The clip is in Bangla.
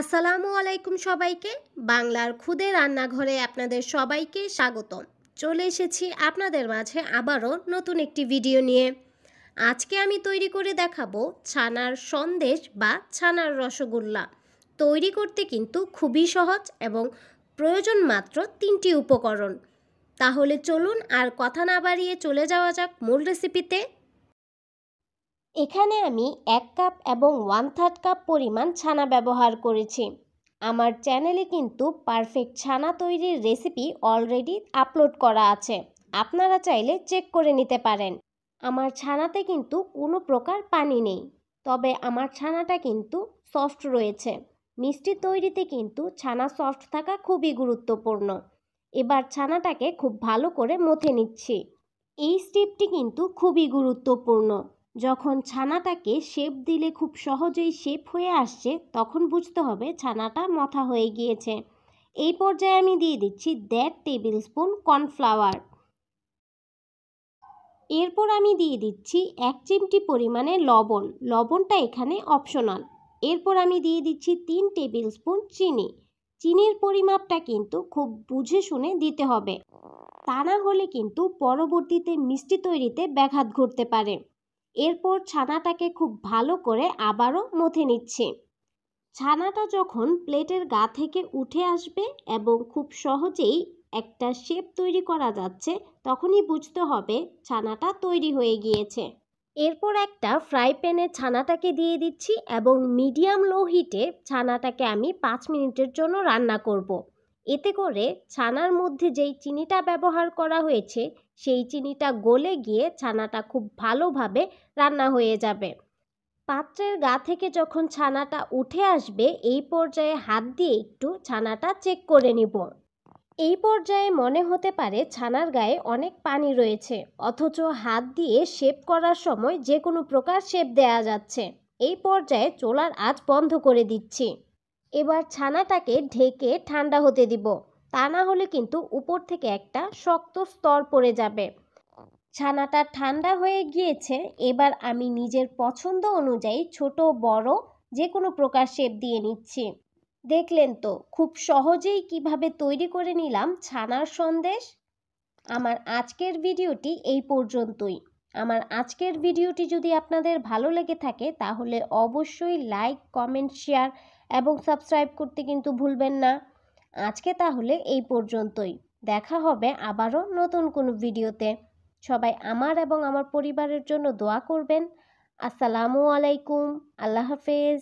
আসসালামু আলাইকুম সবাইকে বাংলার খুদে রান্নাঘরে আপনাদের সবাইকে স্বাগতম চলে এসেছি আপনাদের মাঝে আবারও নতুন একটি ভিডিও নিয়ে আজকে আমি তৈরি করে দেখাবো ছানার সন্দেশ বা ছানার রসগোল্লা তৈরি করতে কিন্তু খুবই সহজ এবং প্রয়োজন মাত্র তিনটি উপকরণ তাহলে চলুন আর কথা না বাড়িয়ে চলে যাওয়া যাক মূল রেসিপিতে এখানে আমি এক কাপ এবং ওয়ান থার্ড কাপ পরিমাণ ছানা ব্যবহার করেছি আমার চ্যানেলে কিন্তু পারফেক্ট ছানা তৈরির রেসিপি অলরেডি আপলোড করা আছে আপনারা চাইলে চেক করে নিতে পারেন আমার ছানাতে কিন্তু কোনো প্রকার পানি নেই তবে আমার ছানাটা কিন্তু সফট রয়েছে মিষ্টি তৈরিতে কিন্তু ছানা সফট থাকা খুবই গুরুত্বপূর্ণ এবার ছানাটাকে খুব ভালো করে মথে নিচ্ছি এই স্টেপটি কিন্তু খুবই গুরুত্বপূর্ণ যখন ছানাটাকে শেপ দিলে খুব সহজেই শেপ হয়ে আসছে তখন বুঝতে হবে ছানাটা মথা হয়ে গিয়েছে এই পর্যায়ে আমি দিয়ে দিচ্ছি দেড় টেবিল স্পুন কর্নফ্লাওয়ার এরপর আমি দিয়ে দিচ্ছি এক চিমটি পরিমাণে লবণ লবণটা এখানে অপশনাল এরপর আমি দিয়ে দিচ্ছি তিন টেবিল স্পুন চিনি চিনির পরিমাপটা কিন্তু খুব বুঝে শুনে দিতে হবে তা না হলে কিন্তু পরবর্তীতে মিষ্টি তৈরিতে ব্যাঘাত ঘটতে পারে এরপর ছানাটাকে খুব ভালো করে আবারও মথে নিচ্ছে ছানাটা যখন প্লেটের গা থেকে উঠে আসবে এবং খুব সহজেই একটা শেপ তৈরি করা যাচ্ছে তখনই বুঝতে হবে ছানাটা তৈরি হয়ে গিয়েছে এরপর একটা ফ্রাই প্যানে ছানাটাকে দিয়ে দিচ্ছি এবং মিডিয়াম লো হিটে ছানাটাকে আমি পাঁচ মিনিটের জন্য রান্না করব। এতে করে ছানার মধ্যে যেই চিনিটা ব্যবহার করা হয়েছে সেই চিনিটা গলে গিয়ে ছানাটা খুব ভালোভাবে রান্না হয়ে যাবে পাত্রের গা থেকে যখন ছানাটা উঠে আসবে এই পর্যায়ে হাত দিয়ে একটু ছানাটা চেক করে নিব এই পর্যায়ে মনে হতে পারে ছানার গায়ে অনেক পানি রয়েছে অথচ হাত দিয়ে শেপ করার সময় যে কোনো প্রকার শেপ দেয়া যাচ্ছে এই পর্যায়ে চোলার আঁচ বন্ধ করে দিচ্ছি এবার ছানাটাকে ঢেকে ঠান্ডা হতে দিব তা না হলে কিন্তু উপর থেকে একটা শক্ত স্তর পড়ে যাবে ছানাটা ঠান্ডা হয়ে গিয়েছে এবার আমি নিজের পছন্দ অনুযায়ী ছোট বড় যে কোনো প্রকার শেপ দিয়ে নিচ্ছি দেখলেন তো খুব সহজেই কিভাবে তৈরি করে নিলাম ছানার সন্দেশ আমার আজকের ভিডিওটি এই পর্যন্তই আমার আজকের ভিডিওটি যদি আপনাদের ভালো লেগে থাকে তাহলে অবশ্যই লাইক কমেন্ট শেয়ার এবং সাবস্ক্রাইব করতে কিন্তু ভুলবেন না আজকে তাহলে এই পর্যন্তই দেখা হবে আবারও নতুন কোনো ভিডিওতে সবাই আমার এবং আমার পরিবারের জন্য দোয়া করবেন আসসালামু আলাইকুম আল্লাহ হাফেজ